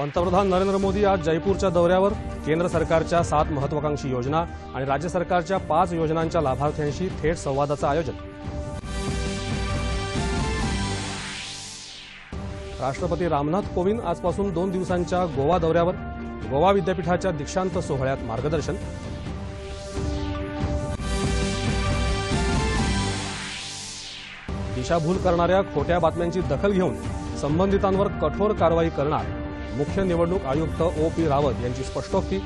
पंतप्रधान नरेंद्र मोदी आज जयपूरच्या दौऱ्यावर केंद्र सरकारच्या सात महत्वाकांक्षी योजना आणि राज्य सरकारच्या पाच योजनांच्या लाभार्थ्यांशी थेट संवादाचं आयोजन राष्ट्रपती रामनाथ कोविंद आजपासून दोन दिवसांच्या गोवा दौऱ्यावर गोवा विद्यापीठाच्या दीक्षांत सोहळ्यात मार्गदर्शन दिशाभूल करणाऱ्या खोट्या बातम्यांची दखल घेऊन संबंधितांवर कठोर कारवाई करणार मुख्य निवडणूक आयुक्त ओ पी रावत यांची स्पष्टोक्ती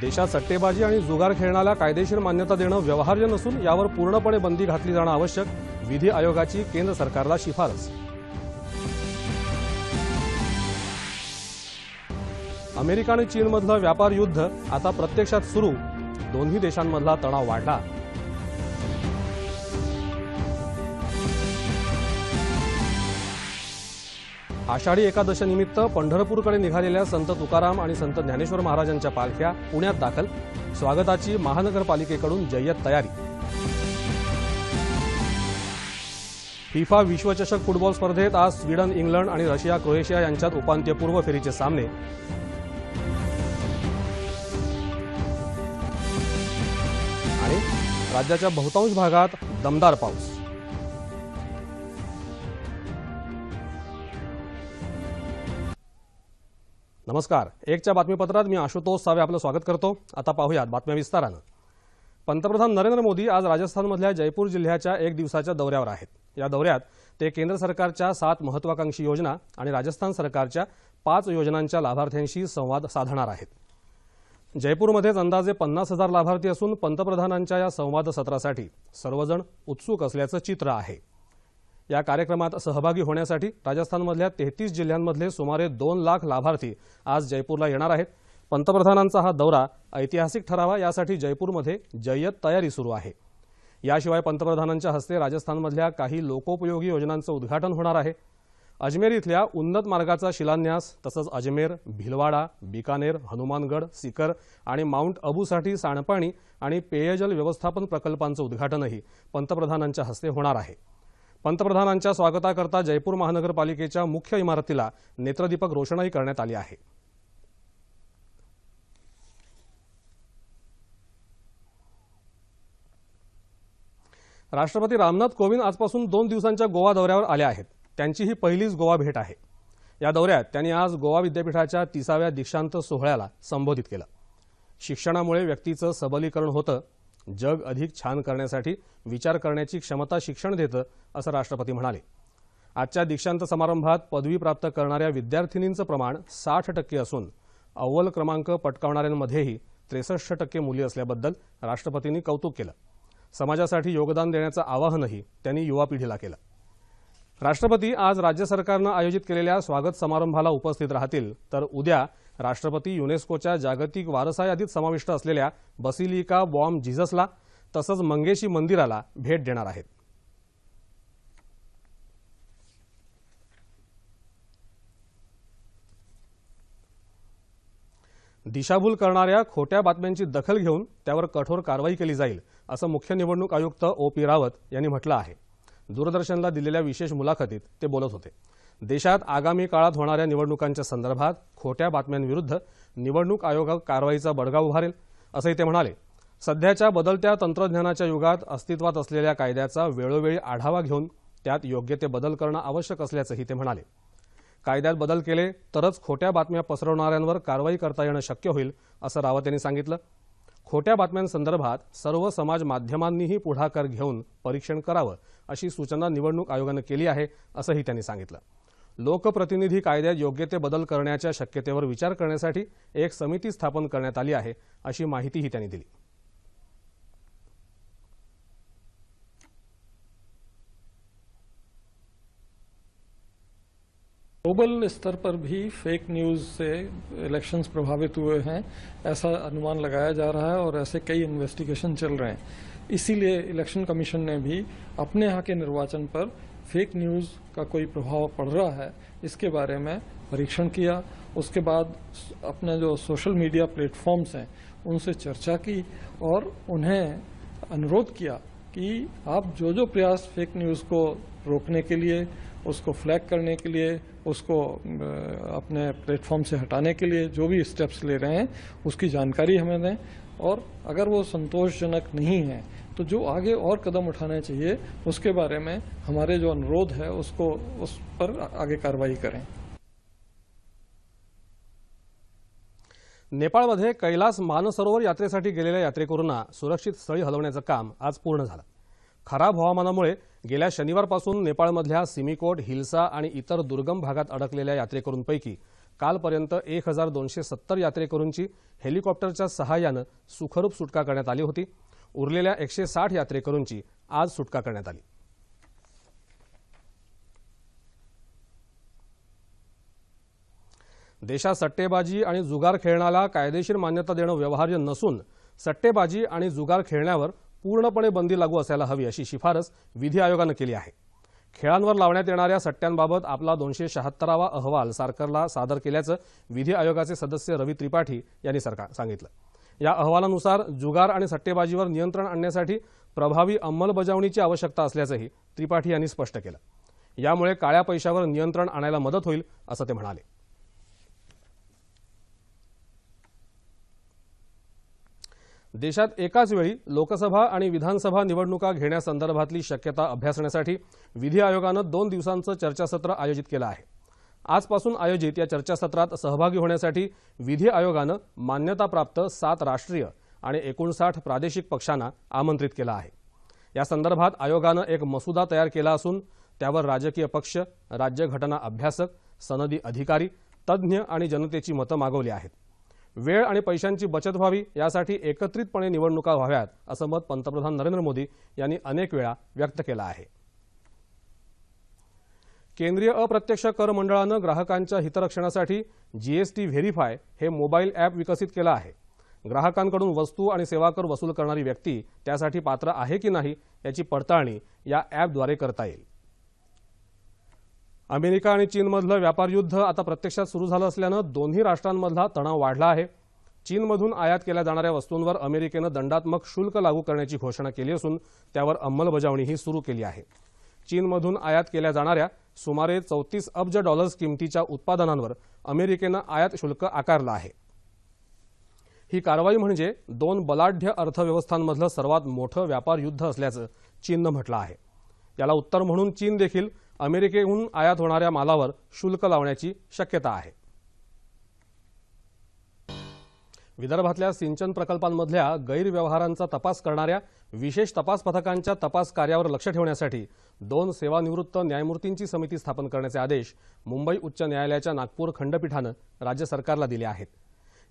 देशात सट्टेबाजी आणि जुगार खेळण्याला कायदेशीर मान्यता देणं व्यवहार्य नसून यावर पूर्णपणे बंदी घातली जाणं आवश्यक विधी आयोगाची केंद्र सरकारला शिफारस अमेरिका आणि चीनमधलं व्यापार युद्ध आता प्रत्यक्षात सुरू दोन्ही देशांमधला तणाव वाढला आषाढी एकादशीनिमित्त पंढरपूरकडे निघालेल्या संत तुकाराम आणि संत ज्ञानेश्वर महाराजांच्या पालख्या पुण्यात दाखल स्वागताची महानगरपालिकेकडून जय्यत तयारी फिफा विश्वचषक फुटबॉल स्पर्धेत आज स्वीडन इंग्लंड आणि रशिया क्रोएशिया यांच्यात उपांत्यपूर्व फेरीचे सामने आणि राज्याच्या बहुतांश भागात दमदार पाऊस नमस्कार एकच्या बातमीपत्रात मी आशुतोष सावे आपलं स्वागत करतो आता पाहूयात बातम्या विस्तारानं पंतप्रधान नरेंद्र मोदी आज राजस्थानमधल्या जयपूर जिल्ह्याच्या एक दिवसाच्या दौऱ्यावर आहेत या दौऱ्यात ते केंद्र सरकारच्या सात महत्वाकांक्षी योजना आणि राजस्थान सरकारच्या पाच योजनांच्या लाभार्थ्यांशी संवाद साधणार आहेत जयपूरमध्येच अंदाजे पन्नास हजार लाभार्थी असून पंतप्रधानांच्या या संवाद सत्रासाठी सर्वजण उत्सुक असल्याचं चित्र आहे या कार्यक्रमात सहभागी होण्यासाठी राजस्थानमधल्या तेहतीस जिल्ह्यांमधले सुमारे दोन लाख लाभार्थी आज जयपूरला येणार आहेत पंतप्रधानांचा हा दौरा ऐतिहासिक ठरावा यासाठी जयपूरमध्ये जय्यत तयारी सुरू आहे याशिवाय पंतप्रधानांच्या हस्ते राजस्थानमधल्या काही लोकोपयोगी योजनांचं उद्घाटन होणार आहे अजमेर इथल्या उन्नत मार्गाचा शिलान्यास तसंच अजमेर भिलवाडा बिकानेर हनुमानगड सिकर आणि माउंट अबूसाठी सांडपाणी आणि पेयजल व्यवस्थापन प्रकल्पांचं उद्घाटनही पंतप्रधानांच्या हस्ते होणार आहे पंतप्रधानांच्या स्वागताकरता जयपूर महानगरपालिकेच्या मुख्य इमारतीला नेत्रदीपक रोषणाई करण्यात आली आहे राष्ट्रपती रामनाथ कोविंद आजपासून दोन दिवसांच्या गोवा दौऱ्यावर आले आहेत त्यांची ही पहिलीच गोवा भेट आहे या दौऱ्यात त्यांनी आज गोवा विद्यापीठाच्या तिसाव्या दीक्षांत सोहळ्याला संबोधित केलं शिक्षणामुळे व्यक्तीचं सबलीकरण होतं जग अधिक छान करण्यासाठी विचार करण्याची क्षमता शिक्षण देतं असं राष्ट्रपती म्हणाले आजच्या दीक्षांत समारंभात पदवी प्राप्त करणाऱ्या विद्यार्थिनींचं प्रमाण साठ टक्के असून अव्वल क्रमांक पटकावणाऱ्यांमध्येही त्रेसष्ट टक्के मुली असल्याबद्दल राष्ट्रपतींनी कौतुक केलं समाजासाठी योगदान देण्याचं आवाहनही त्यांनी युवा पिढीला केलं राष्ट्रपती आज राज्य सरकारनं आयोजित केलेल्या स्वागत समारंभाला उपस्थित राहतील तर उद्या राष्ट्रपती युनेस्कोच्या जागतिक वारसा यादीत समाविष्ट असलेल्या बसिलिका बॉम जिझसला तसंच मंगेशी मंदिराला भेट देणार आहेत दिशाभूल करणाऱ्या खोट्या बातम्यांची दखल घेऊन त्यावर कठोर कारवाई केली जाईल असं मुख्य निवडणूक आयुक्त ओ पी रावत यांनी म्हटलं आहे दूरदर्शनला दिलेल्या विशेष मुलाखतीत ते बोलत होते देशात आगामी काळात होणाऱ्या निवडणुकांच्या संदर्भात खोट्या बातम्यांविरुद्ध निवडणूक आयोग कारवाईचा बडगा उभारेल असंही ते म्हणाले सध्याच्या बदलत्या तंत्रज्ञानाच्या युगात अस्तित्वात असलेल्या कायद्याचा वेळोवेळी आढावा घेऊन त्यात योग्य ते बदल करणं आवश्यक असल्याचंही ते म्हणाले कायद्यात बदल केले तरच खोट्या बातम्या पसरवणाऱ्यांवर कारवाई करता येणं शक्य होईल असं रावत यांनी सांगितलं खोट्या बातम्यांसंदर्भात सर्व समाज माध्यमांनीही पुढाकार घेऊन परीक्षण करावं अशी सूचना निवडणूक आयोगानं केली आहे असंही त्यांनी सांगितलं लोकप्रतिनिधी कायद्यात योग्य ते बदल करण्याच्या शक्यतेवर विचार करण्यासाठी एक समिती स्थापन करण्यात आली आहे अशी माहितीही त्यांनी दिली ग्लोबल स्तर पर भी फेक न्यूज से इलेक्शंस प्रभावित हुए हैं ऐसा अनुमान लगाया जा रहा है और ऐसे कई इन्वेस्टिगेशन चल रहे हैं इसीलिए इलेक्शन कमीशन ने भी अपने यहाँ के निर्वाचन पर फेक न्यूज का कोई प्रभाव पड़ रहा है इसके बारे में परीक्षण किया उसके बाद अपने जो सोशल मीडिया प्लेटफॉर्म्स हैं उनसे चर्चा की और उन्हें अनुरोध किया कि आप जो जो प्रयास फेक न्यूज़ को रोकने के लिए उसको फ्लैग करने के लिए उसको अपने प्लेटफॉर्म से हटाने के लिए जो भी स्टेप्स ले रहे हैं उसकी जानकारी हमें दें और अगर वो संतोषजनक नहीं है तो जो आगे और कदम उठाने चाहिए उसके बारे में हमारे जो अनुरोध है उसको उस पर आगे कार्रवाई करें नेपाळमध्ये कैलास मानसरोवर यात्रेसाठी गेलेल्या यात्रेकरूंना सुरक्षित स्थळी हलवण्याचं काम आज पूर्ण झालं खराब हवामानामुळे गेल्या शनिवारपासून नेपाळमधल्या सिमिकोट हिलसा आणि इतर दुर्गम भागात अडकलेल्या यात्रेकरूंपैकी कालपर्यंत एक हजार दोनशे सत्तर यात्रेकरूंची हेलिकॉप्टरच्या सहाय्यानं सुखरूप सुटका करण्यात आली होती उरलेल्या एकशे साठ यात्रेकरूंची आज सुटका करण्यात आली देशात सट्टेबाजी आणि जुगार खेळण्याला कायदेशीर मान्यता देणं व्यवहार्य नसून सट्टेबाजी आणि जुगार खेळण्यावर पूर्णपणे बंदी लागू असायला हवी अशी शिफारस विधी आयोगानं केली आहे खेळांवर लावण्यात येणाऱ्या सट्ट्यांबाबत आपला दोनशे शहात्तरावा अहवाल सरकारला सादर केल्याचं विधी आयोगाचे सदस्य रवी त्रिपाठी यांनी सरकार सांगितलं या अहवालानुसार जुगार आणि सट्टेबाजीवर नियंत्रण आणण्यासाठी प्रभावी अंमलबजावणीची आवश्यकता असल्याचंही त्रिपाठी यांनी स्पष्ट केलं यामुळे काळ्या पैशावर नियंत्रण आणायला मदत होईल असं ते म्हणाले देशात एकाच वेळी लोकसभा आणि विधानसभा निवडणुका घेण्यासंदर्भातली शक्यता अभ्यासण्यासाठी विधी आयोगानं दोन दिवसांचं चर्चासत्र आयोजित केलं आहे आजपासून आयोजित या चर्चासत्रात सहभागी होण्यासाठी विधी आयोगानं मान्यताप्राप्त सात राष्ट्रीय आणि एकोणसाठ प्रादेशिक पक्षांना आमंत्रित केलं आहे या संदर्भात आयोगानं एक मसुदा तयार केला असून त्यावर राजकीय पक्ष राज्यघटना अभ्यासक सनदी अधिकारी तज्ज्ञ आणि जनतेची मतं मागवली आहेत वेळ आणि पैशांची बचत व्हावी यासाठी एकत्रितपणे निवडणुका व्हाव्यात असं मत पंतप्रधान नरेंद्र मोदी यांनी अनेक वेळा व्यक्त केलं आहे केंद्रीय अप्रत्यक्ष कर मंडळानं ग्राहकांच्या हितरक्षणासाठी जीएसटी व्हेरीफाय हे मोबाईल ॲप विकसित केलं आहे ग्राहकांकडून वस्तू आणि सेवा कर वसूल करणारी व्यक्ती त्यासाठी पात्र आहे की नाही याची पडताळणी या ॲपद्वारे करता येईल अमेरिका आणि चीनमधलं व्यापार युद्ध आता प्रत्यक्षात सुरू झालं असल्यानं दोन्ही राष्ट्रांमधला तणाव वाढला आहे चीनमधून आयात केल्या जाणाऱ्या वस्तूंवर अमेरिकेनं दंडात्मक शुल्क लागू करण्याची घोषणा केली असून त्यावर अंमलबजावणीही सुरू केली आहे चीनमधून आयात केल्या जाणाऱ्या सुमारे चौतीस अब्ज डॉलर्स किमतीच्या उत्पादनांवर अमेरिकेनं आयात शुल्क आकारलं आहे ही कारवाई म्हणजे दोन बलाढ्य अर्थव्यवस्थांमधलं सर्वात मोठं व्यापार युद्ध असल्याचं चीननं म्हटलं आहे याला उत्तर म्हणून चीन देखील अमेरिकेहून आयात होणाऱ्या मालावर शुल्क लावण्याची शक्यता आहे विदर्भातल्या सिंचन प्रकल्पांमधल्या गैरव्यवहारांचा तपास करणाऱ्या विशेष तपास पथकांच्या तपास कार्यावर लक्ष ठेवण्यासाठी दोन सेवानिवृत्त न्यायमूर्तींची समिती स्थापन करण्याचे आदेश मुंबई उच्च न्यायालयाच्या नागपूर खंडपीठानं राज्य सरकारला दिले आहेत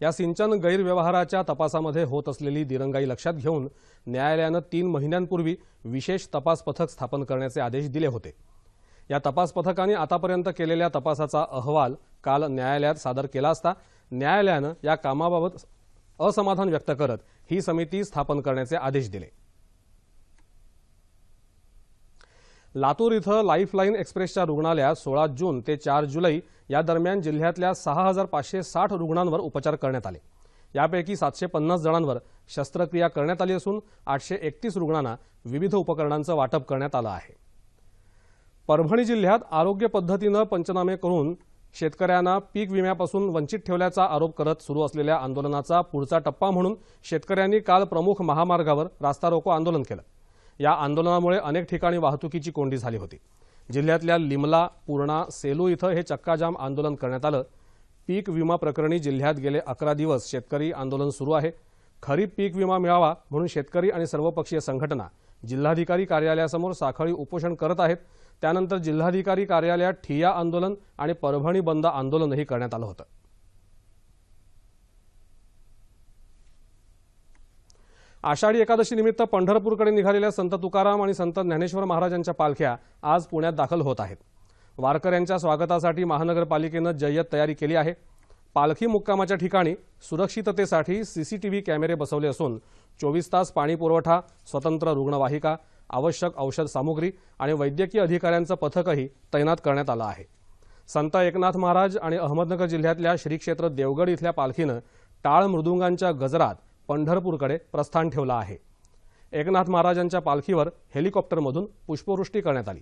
या सिंचन गैरव्यवहाराच्या तपासामध्ये होत असलेली दिरंगाई लक्षात घेऊन न्यायालयानं तीन महिन्यांपूर्वी विशेष तपास पथक स्थापन करण्याचे आदेश दिले होते या तपास पथकाने आतापर्यंत केलेल्या तपासाचा अहवाल काल न्यायालयात सादर केला असता न्यायालयानं या कामाबाबत असमाधान व्यक्त करत ही समिती स्थापन करण्याचे आदेश दिले लातूर इथं लाईफलाईन एक्सप्रेसच्या रुग्णालयात सोळा जून ते चार जुलै या दरम्यान जिल्ह्यातल्या सहा हजार पाचशे साठ रुग्णांवर उपचार करण्यात आले यापैकी सातशे पन्नास जणांवर शस्त्रक्रिया करण्यात आली असून आठशे एकतीस रुग्णांना विविध उपकरणांचं वाटप करण्यात आलं आहे परभणी जिल्ह्यात आरोग्य पद्धतीनं पंचनामे करून शेतकऱ्यांना पीक विम्यापासून वंचित ठेवल्याचा आरोप करत सुरू असलेल्या आंदोलनाचा पुढचा टप्पा म्हणून शेतकऱ्यांनी काल प्रमुख महामार्गावर रास्ता रोको आंदोलन केलं या आंदोलनामुळे अनेक ठिकाणी वाहतुकीची कोंडी झाली होती जिल्ह्यातल्या लिमला पूर्णा सेलू इथं हे चक्काजाम आंदोलन करण्यात आलं पीक विमा प्रकरणी जिल्ह्यात गेले अकरा दिवस शेतकरी आंदोलन सुरू आहे खरीप पीक विमा मिळावा म्हणून शेतकरी आणि सर्वपक्षीय संघटना जिल्हाधिकारी कार्यालयासमोर साखळी उपोषण करत आहेत त्यानंतर जिल्हाधिकारी कार्यालयात ठिया आंदोलन आणि परभणी बंद आंदोलनही करण्यात आलं होतं आषाढी एकादशीनिमित्त पंढरपूरकडे निघालेल्या संत तुकाराम आणि संत ज्ञानेश्वर महाराजांच्या पालख्या आज पुण्यात दाखल होत आहेत वारकऱ्यांच्या स्वागतासाठी महानगरपालिकेनं जय्यत तयारी केली आहे पालखी मुक्कामाच्या ठिकाणी सुरक्षिततेसाठी सीसीटीव्ही कॅमेरे बसवले असून चोवीस तास पाणी पुरवठा स्वतंत्र रुग्णवाहिका आवश्यक औषध सामुग्री आणि वैद्यकीय अधिकाऱ्यांचं पथकही तैनात करण्यात आलं आहे संत एकनाथ महाराज आणि अहमदनगर जिल्ह्यातल्या श्रीक्षेत्र देवगड इथल्या पालखीनं टाळ मृदुंगांच्या गजरात पंढरपूरकडे प्रस्थान ठेवलं आहे एकनाथ महाराजांच्या पालखीवर हेलिकॉप्टरमधून पुष्पवृष्टी करण्यात आली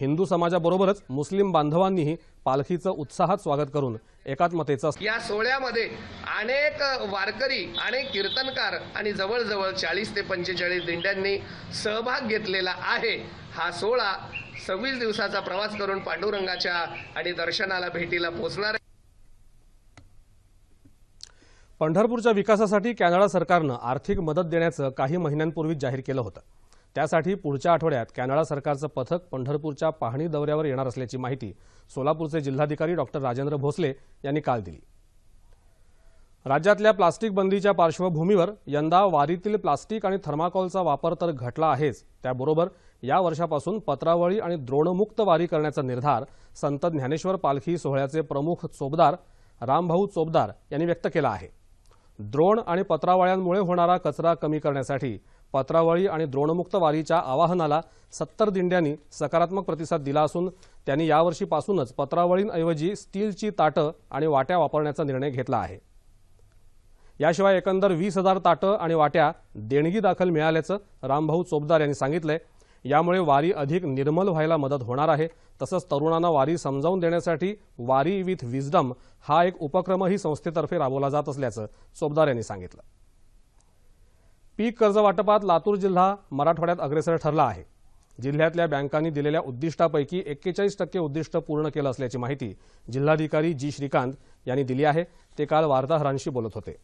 हिंदू समाजाबरोबरच मुस्लिम बांधवांनीही पालखीचं उत्साहात स्वागत करून एकात्मतेचा या सोहळ्यामध्ये अनेक वारकरी अनेक कीर्तनकार आणि जवळजवळ चाळीस ते पंचेचाळीस दिंड्यांनी सहभाग घेतलेला आहे हा सोहळा सव्वीस दिवसाचा प्रवास करून पांडुरंगाच्या आणि दर्शनाला भेटीला पोहोचणार पंढरपूरच्या विकासासाठी कॅनडा सरकारनं आर्थिक मदत देण्याचं काही महिन्यांपूर्वीच जाहीर केलं होतं त्यासाठी पुढच्या आठवड्यात कॅनडा सरकारचं पथक पंढरपूरच्या पाहणी दौऱ्यावर येणार असल्याची माहिती सोलापूरचे जिल्हाधिकारी डॉक्टर राजेंद्र भोसले यांनी काल दिली राज्यातल्या प्लास्टिक बंदीच्या पार्श्वभूमीवर यंदा वारीतील प्लास्टिक आणि थर्माकोलचा वापर तर घटला आहेच त्याबरोबर या वर्षापासून पत्रावळी आणि द्रोणमुक्त वारी करण्याचा निर्धार संत ज्ञानेश्वर पालखी सोहळ्याचे प्रमुख चोबदार रामभाऊ चोबदार यांनी व्यक्त केला आहे द्रोण आणि पत्रावळ्यांमुळे होणारा कचरा कमी करण्यासाठी पत्रावळी आणि द्रोणमुक्त वारीच्या आवाहनाला सत्तर दिंड्यांनी सकारात्मक प्रतिसाद दिला असून त्यांनी यावर्षीपासूनच पत्रावळींऐवजी स्टीलची ताटं आणि वाट्या वापरण्याचा निर्णय घेतला आहे याशिवाय एकंदर वीस हजार ताटं आणि वाट्या देणगी दाखल मिळाल्याचं रामभाऊ चोपदार यांनी सांगितलंय यामुळे वारी अधिक निर्मल व्हायला मदत होणार आहे तसंच तरुणांना वारी समजावून देण्यासाठी वारी विथ विजडम हा एक उपक्रमही संस्थेतर्फे राबवला जात असल्याचं चोपदार यांनी सांगितलं पीक कर्ज वाटपात लातूर जिल्हा मराठवाड्यात अग्रेसर ठरला आहे जिल्ह्यातल्या बँकांनी दिलेल्या उद्दिष्टापैकी एक्केचाळीस टक्के उद्दिष्ट पूर्ण केलं असल्याची माहिती जिल्हाधिकारी जी श्रीकांत यांनी दिली आहे ते काल वार्ताहरांशी बोलत होते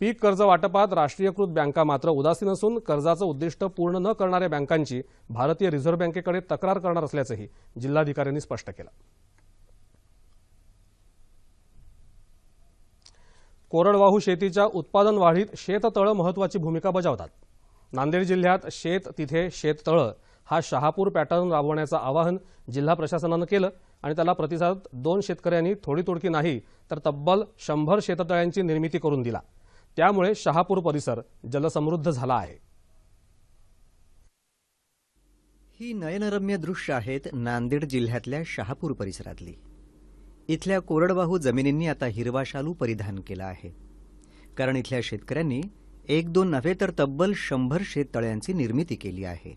पीक कर्ज वाटपात राष्ट्रीयकृत बँका मात्र उदासीन असून कर्जाचं उद्दिष्ट पूर्ण न करणाऱ्या बँकांची भारतीय रिझर्व्ह बँकेकडे तक्रार करणार असल्याचंही जिल्हाधिकाऱ्यांनी स्पष्ट केलं कोरडवाहू शेतीच्या उत्पादन वाढीत शेततळं महत्वाची भूमिका बजावतात नांदेड जिल्ह्यात शेत तिथे शेततळं हा शहापूर पॅटर्न राबवण्याचं आवाहन जिल्हा प्रशासनानं केलं आणि त्याला प्रतिसाद दोन शेतकऱ्यांनी थोडी तोडकी नाही तर तब्बल शंभर शेततळ्यांची निर्मिती करून दिला त्यामुळे शहापूर परिसर जलसमृद्ध झाला आहे ही नयनरम्य दृश्य आहेत नांदेड जिल्ह्यातल्या शहापूर परिसरातली इथल्या कोरडवाहू जमिनींनी आता हिरवा शालू परिधान केला आहे कारण इथल्या शेतकऱ्यांनी एक दोन नव्हे तर तब्बल शंभर शेततळ्यांची निर्मिती केली आहे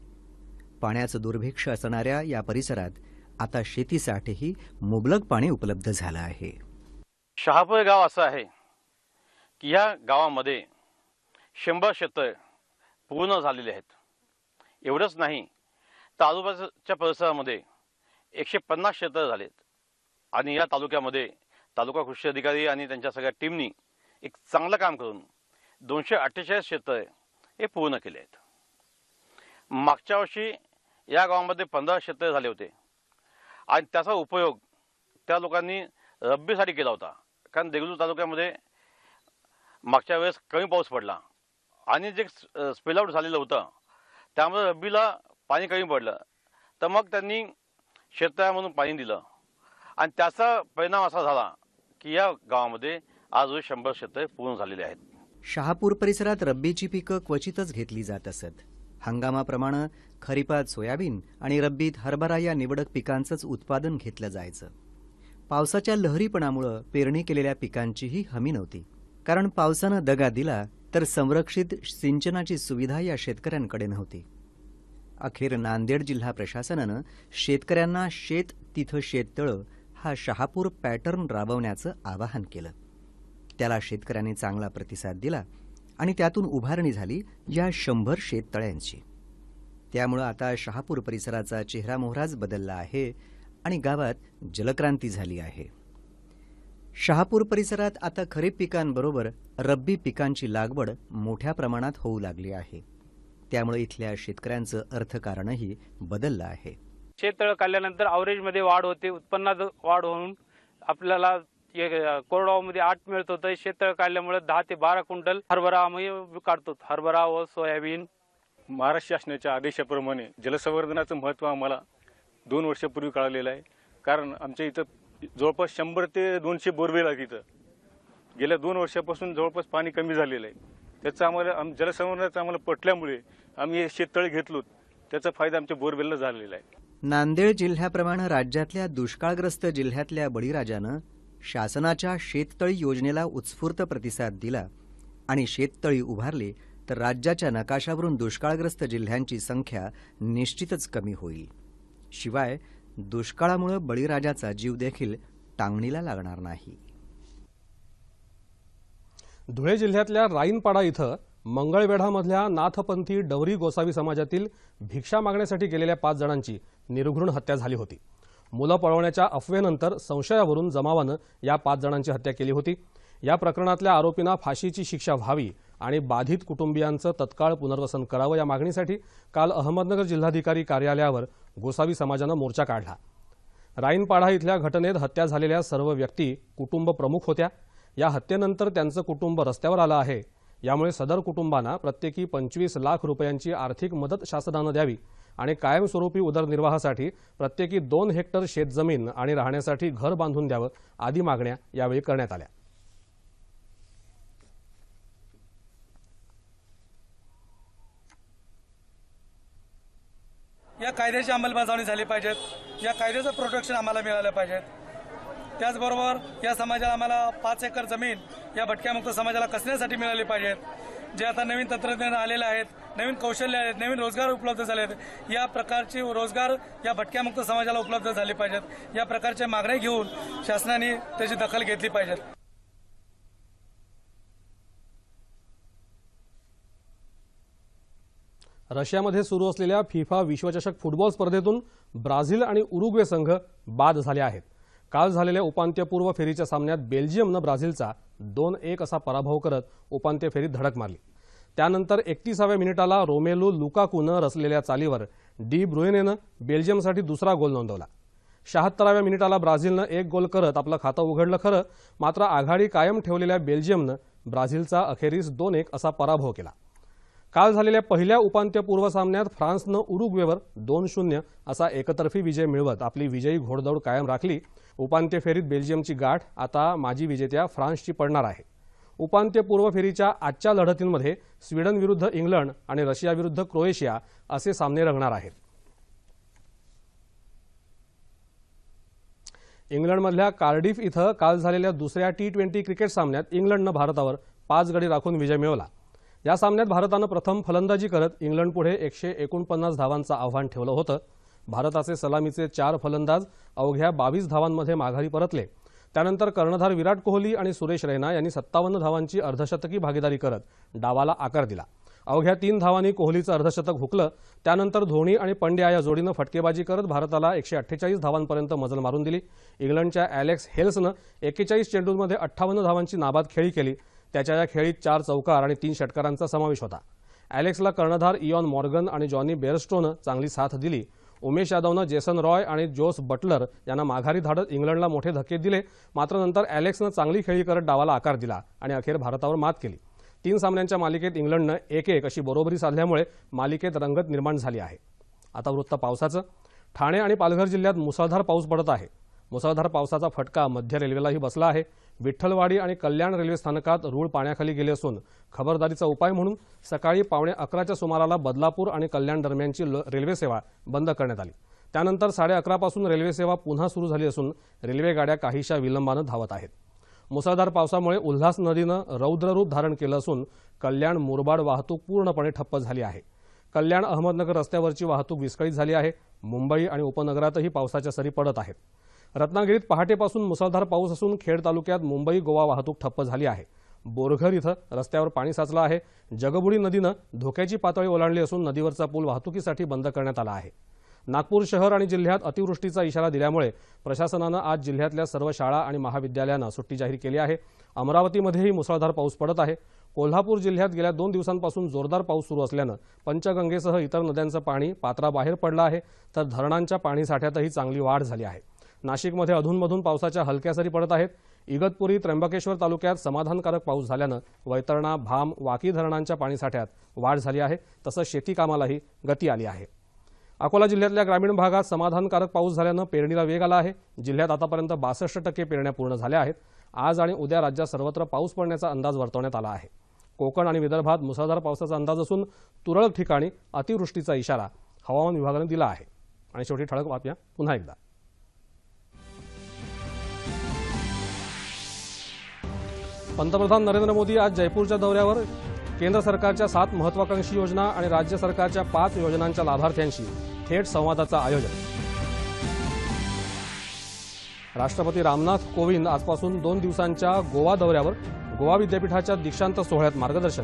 पाण्याचं दुर्भिक्ष असणाऱ्या या परिसरात आता शेतीसाठीही मुबलक पाणी उपलब्ध झालं आहे शहापूर गाव असं आहे की या गावामध्ये शंभर क्षेत्र पूर्ण झालेले आहेत एवढंच नाही तर आजूबाजूच्या परिसरामध्ये एकशे पन्नास शेतं झालेत आणि या तालुक्यामध्ये तालुका कृषी अधिकारी आणि त्यांच्या सगळ्या टीमनी एक चांगलं काम करून दोनशे अठ्ठेचाळीस क्षेत्र हे पूर्ण केले आहेत मागच्या वर्षी या गावामध्ये पंधरा क्षेत्र झाले होते आणि त्याचा उपयोग त्या लोकांनी रब्बीसाठी केला होता कारण देगलूर तालुक्यामध्ये मागच्या वेळेस कमी पाऊस पडला आणि जे स्पेलआउट झालेलं होतं त्यामुळे रब्बीला पाणी कमी पडलं तर मग त्यांनी शेततळ्यामधून पाणी दिलं आणि त्याचा परिणाम असा झाला की या गावामध्ये आज शंभर शेतं पूर्ण झालेले आहेत शहापूर परिसरात रब्बीची पिकं क्वचितच घेतली जात असत हंगामाप्रमाणे खरीपात सोयाबीन आणि रब्बीत हरभरा या निवडक पिकांचंच उत्पादन घेतलं जायचं पावसाच्या लहरीपणामुळं पेरणी केलेल्या पिकांचीही हमी नव्हती कारण पावसानं दगा दिला तर संरक्षित सिंचनाची सुविधा या शेतकऱ्यांकडे नव्हती अखेर नांदेड जिल्हा प्रशासनानं शेतकऱ्यांना शेत तिथं शेततळं हा शहापूर पॅटर्न राबवण्याचं आवाहन केलं त्याला शेतकऱ्यांनी चांगला प्रतिसाद दिला आणि त्यातून उभारणी झाली या शंभर शेततळ्यांची त्यामुळं आता शहापूर परिसराचा चेहरा मोहराच बदलला आहे आणि गावात जलक्रांती झाली आहे शहापूर परिसरात आता खरीप पिकांबरोबर रब्बी पिकांची लागवड मोठ्या प्रमाणात होऊ लागली आहे त्यामुळे इथल्या शेतकऱ्यांचं अर्थकारणही बदललं आहे शेततळ काढल्यानंतर अवरेजमध्ये वाढ होते उत्पन्नात वाढ होऊन आपल्याला कोरडावामध्ये आठ मिळत होतं शेततळ काढल्यामुळे दहा ते बारा क्विंटल हरभरा आम्ही काढतो हरभरा व सोयाबीन महाराष्ट्र शासनाच्या आदेशाप्रमाणे जलसंवर्धनाचं महत्त्व आम्हाला दोन वर्षापूर्वी कळालेलं आहे कारण आमच्या इथं जवळपास शंभर ते दोनशे बोरवेल आहेत इथं गेल्या दोन वर्षापासून जवळपास पाणी कमी झालेलं आहे त्याचं आम्हाला जलसंवर्धनाचं आम्हाला पटल्यामुळे आम्ही हे शेततळे घेतलो त्याचा फायदा आमच्या बोरवेलला झालेला आहे नांदेड जिल्ह्याप्रमाणे राज्यातल्या दुष्काळग्रस्त जिल्ह्यातल्या बळीराजानं शासनाच्या शेततळी योजनेला उत्स्फूर्त प्रतिसाद दिला आणि शेततळी उभारली तर राज्याच्या नकाशावरून दुष्काळग्रस्त जिल्ह्यांची संख्या निश्चितच कमी होईल शिवाय दुष्काळामुळे बळीराजाचा जीव देखील टांगणीला लागणार नाही धुळे जिल्ह्यातल्या राईनपाडा इथं मंगळवेढामधल्या नाथपंथी डवरी गोसावी समाजातील भिक्षा मागण्यासाठी गेलेल्या पाच जणांची निर्घृण हत्या झाली होती मुलं पळवण्याच्या अफवेनंतर संशयावरून जमावानं या पाच जणांची हत्या केली होती या प्रकरणातल्या आरोपींना फाशीची शिक्षा व्हावी आणि बाधित कुटुंबियांचं तत्काळ पुनर्वसन करावं या मागणीसाठी काल अहमदनगर जिल्हाधिकारी कार्यालयावर गोसावी समाजानं मोर्चा काढला राईनपाडा इथल्या घटनेत हत्या झालेल्या सर्व व्यक्ती कुटुंब प्रमुख होत्या या हत्येनंतर त्यांचं कुटुंब रस्त्यावर आलं आहे यामुळे सदर कुटुंबांना प्रत्येकी पंचवीस लाख रुपयांची आर्थिक मदत शासनानं द्यावी आणि कायमस्वरूपी उदरनिर्वाहासाठी प्रत्येकी दोन हेक्टर शेतजमीन आणि राहण्यासाठी घर बांधून द्यावं आदी मागण्या यावेळी करण्यात आल्या या कायद्याची अंमलबजावणी झाली पाहिजेत या कायद्याचं प्रोटेक्शन आम्हाला मिळालं पाहिजेत त्याचबरोबर या समाजाला आम्हाला पाच एकर जमीन या भटक्यामुक्त समाजाला कसण्यासाठी मिळाली पाहिजेत जे आता नवीन तंत्रज्ञान आलेले आहेत नवीन कौशल्य आहेत नवीन रोजगार उपलब्ध झाले आहेत या प्रकारचे रोजगार या भटक्यामुक्त समाजाला उपलब्ध झाले पाहिजेत या प्रकारच्या मागण्या घेऊन शासनाने त्याची दखल घेतली पाहिजेत रशियामध्ये सुरू असलेल्या फिफा विश्वचषक फुटबॉल स्पर्धेतून ब्राझील आणि उरुग्वे संघ बाद झाले आहेत काल झालेल्या उपांत्यपूर्व फेरीच्या सामन्यात बेल्जियमनं ब्राझीलचा दोन एक असा पराभव करत उपांत्य फेरीत धडक मारली त्यानंतर एकतीसाव्या मिनिटाला रोमेलू लुकाकूनं रचलेल्या चालीवर डी ब्रुएनेनं बेल्जियमसाठी दुसरा गोल नोंदवला शहात्तराव्या मिनिटाला ब्राझीलनं एक गोल करत आपलं खातं उघडलं खरं मात्र आघाडी कायम ठेवलेल्या बेल्जियमनं ब्राझीलचा अखेरीस दोन एक असा पराभव केला काल झालेल्या पहिल्या उपांत्यपूर्व सामन्यात फ्रान्सनं उरुग्वेवर दोन शून्य असा एकतर्फी विजय मिळवत आपली विजयी घोडदौड कायम राखली उपांत्य फेरीत बेल्जियमची गाठ आता माजी विजेत्या फ्रान्सची पडणार आहे उपांत्यपूर्व फेरीच्या आजच्या लढतींमध्ये स्वीडन विरुद्ध इंग्लंड आणि रशिया विरुद्ध क्रोएशिया असे सामने रंगणार आहेत इंग्लंडमधल्या कार्डिफ इथं काल झालेल्या दुसऱ्या टी ट्वेंटी क्रिकेट सामन्यात इंग्लंडनं भारतावर पाच गडी राखून विजय मिळवला या सामन्यात भारतानं प्रथम फलंदाजी करत इंग्लंड पुढे एकशे एकोणपन्नास धावांचं आव्हान ठेवलं होतं भारताचे सलामीचे चार फलंदाज अवघ्या बावीस धावांमध्ये माघारी परतले त्यानंतर कर्णधार विराट कोहली आणि सुरेश रैना यांनी सत्तावन्न धावांची अर्धशतकी भागीदारी करत डावाला आकार दिला अवघ्या तीन धावांनी कोहलीचं अर्धशतक हुकलं त्यानंतर धोनी आणि पंड्या या जोडीनं फटकेबाजी करत भारताला एकशे अठ्ठेचाळीस धावांपर्यंत मजल मारून दिली इंग्लंडच्या अॅलेक्स हेल्सनं एकेचाळीस चेंडूंमध्ये अठ्ठावन्न धावांची नाबाद खेळी केली त्याच्या या खेळीत चार चौकार आणि तीन षटकारांचा समावेश होता अॅलेक्सला कर्णधार इयॉन मॉर्गन आणि जॉनी बेअरस्टोनं चांगली साथ दिली उमेश यादवनं जेसन रॉय आणि जोस बटलर यांना माघारी धाडत इंग्लंडला मोठे धक्के दिले मात्र नंतर अॅलेक्सनं चांगली खेळी करत डावाला आकार दिला आणि अखेर भारतावर मात केली तीन सामन्यांच्या मालिकेत इंग्लंडनं एक एक अशी बरोबरी साधल्यामुळे मालिकेत रंगत निर्माण झाली आहे आता वृत्त पावसाचं ठाणे आणि पालघर जिल्ह्यात मुसळधार पाऊस पडत आहे मुसळधार पावसाचा फटका मध्य रेल्वेलाही बसला आहे विठ्ठलवाडी आणि कल्याण रेल्वे स्थानकात रूळ पाण्याखाली गेले असून खबरदारीचा उपाय म्हणून सकाळी पावणे अकराच्या सुमाराला बदलापूर आणि कल्याण दरम्यानची रेल्वेसेवा बंद करण्यात आली त्यानंतर साडे अकरापासून रेल्वेसेवा पुन्हा सुरू झाली असून रेल्वे गाड्या काहीशा विलंबानं धावत आहेत मुसळधार पावसामुळे उल्हास नदीनं रौद्ररूप धारण केलं असून कल्याण मुरबाड वाहतूक पूर्णपणे ठप्प झाली आहे कल्याण अहमदनगर रस्त्यावरची वाहतूक विस्कळीत झाली आहे मुंबई आणि उपनगरातही पावसाच्या सरी पडत आहेत रत्नागिरीत पहाटेपासून मुसळधार पाऊस असून खेड तालुक्यात मुंबई गोवा वाहतूक ठप्प झाली आहे बोरघर इथं रस्त्यावर पाणी साचलं आहे जगबुडी नदीनं धोक्याची पातळी ओलांडली असून नदीवरचा पूल वाहतुकीसाठी बंद करण्यात आला आहे नागपूर शहर आणि जिल्ह्यात अतिवृष्टीचा इशारा दिल्यामुळे प्रशासनानं आज जिल्ह्यातल्या सर्व शाळा आणि महाविद्यालयांना सुट्टी जाहीर केली आहे अमरावतीमध्येही मुसळधार पाऊस पडत आहे कोल्हापूर जिल्ह्यात गेल्या दोन दिवसांपासून जोरदार पाऊस सुरू असल्यानं पंचगंगेसह इतर नद्यांचं पाणी पात्राबाहेर पडलं आहे तर धरणांच्या पाणीसाठ्यातही चांगली वाढ झाली आहे नाशिकमध्ये अधूनमधून पावसाच्या हलक्या सरी पडत आहेत इगतपुरी त्र्यंबकेश्वर तालुक्यात समाधानकारक पाऊस झाल्यानं वैतरणा भाम वाकी धरणांच्या पाणीसाठ्यात वाढ झाली आहे तसंच शेती कामालाही गती आली आहे अकोला जिल्ह्यातल्या ग्रामीण भागात समाधानकारक पाऊस झाल्यानं पेरणीला वेग आला आहे जिल्ह्यात आतापर्यंत बासष्ट टक्के पेरण्या पूर्ण झाल्या आहेत आज आणि उद्या राज्यात सर्वत्र पाऊस पडण्याचा अंदाज वर्तवण्यात आला आहे कोकण आणि विदर्भात मुसळधार पावसाचा अंदाज असून तुरळक ठिकाणी अतिवृष्टीचा इशारा हवामान विभागानं दिला आहे आणि शेवटी ठळक बातम्या पुन्हा एकदा पंतप्रधान नरेंद्र मोदी आज जयपूरच्या दौऱ्यावर केंद्र सरकारच्या सात महत्वाकांक्षी योजना आणि राज्य सरकारच्या पाच योजनांच्या लाभार्थ्यांशी थेट संवादाचं आयोजन राष्ट्रपती रामनाथ कोविंद आजपासून दोन दिवसांच्या गोवा दौऱ्यावर गोवा विद्यापीठाच्या दीक्षांत सोहळ्यात मार्गदर्शन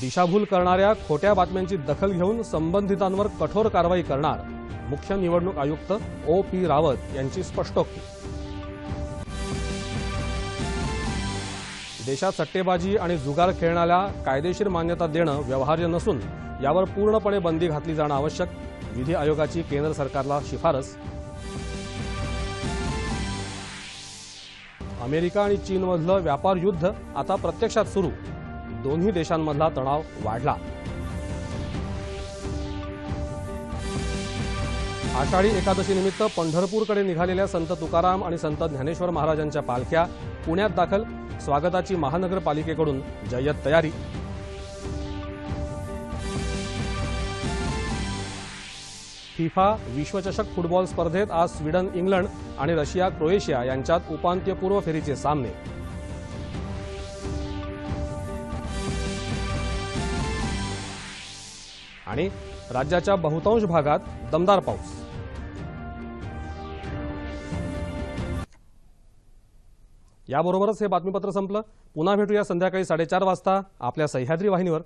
दिशाभूल करणाऱ्या खोट्या बातम्यांची दखल घेऊन संबंधितांवर कठोर कारवाई करणार मुख्य निवडणूक आयुक्त ओ पी रावत यांची स्पष्टोक्ती देशात सट्टेबाजी आणि जुगार खेळणाऱ्या कायदेशीर मान्यता देणं व्यवहार्य नसून यावर पूर्णपणे बंदी घातली जाणं आवश्यक विधी आयोगाची केंद्र सरकारला शिफारस अमेरिका आणि चीनमधलं व्यापार युद्ध आता प्रत्यक्षात सुरू दोन्ही देशांमधला तणाव वाढला आषाढी एकादशीनिमित्त पंढरपूरकडे निघालेल्या संत तुकाराम आणि संत ज्ञानेश्वर महाराजांच्या पालख्या पुण्यात दाखल स्वागताची महानगरपालिकेकडून जय्यत तयारी फिफा विश्वचषक फुटबॉल स्पर्धेत आज स्वीडन इंग्लंड आणि रशिया क्रोएशिया यांच्यात उपांत्यपूर्व फेरीचे सामने आणि राज्याच्या बहुतांश भागात दमदार पाऊस याबरोबरच हे बातमीपत्र संपलं पुन्हा भेटूया संध्याकाळी साडेचार वाजता आपल्या सह्याद्री वाहिनीवर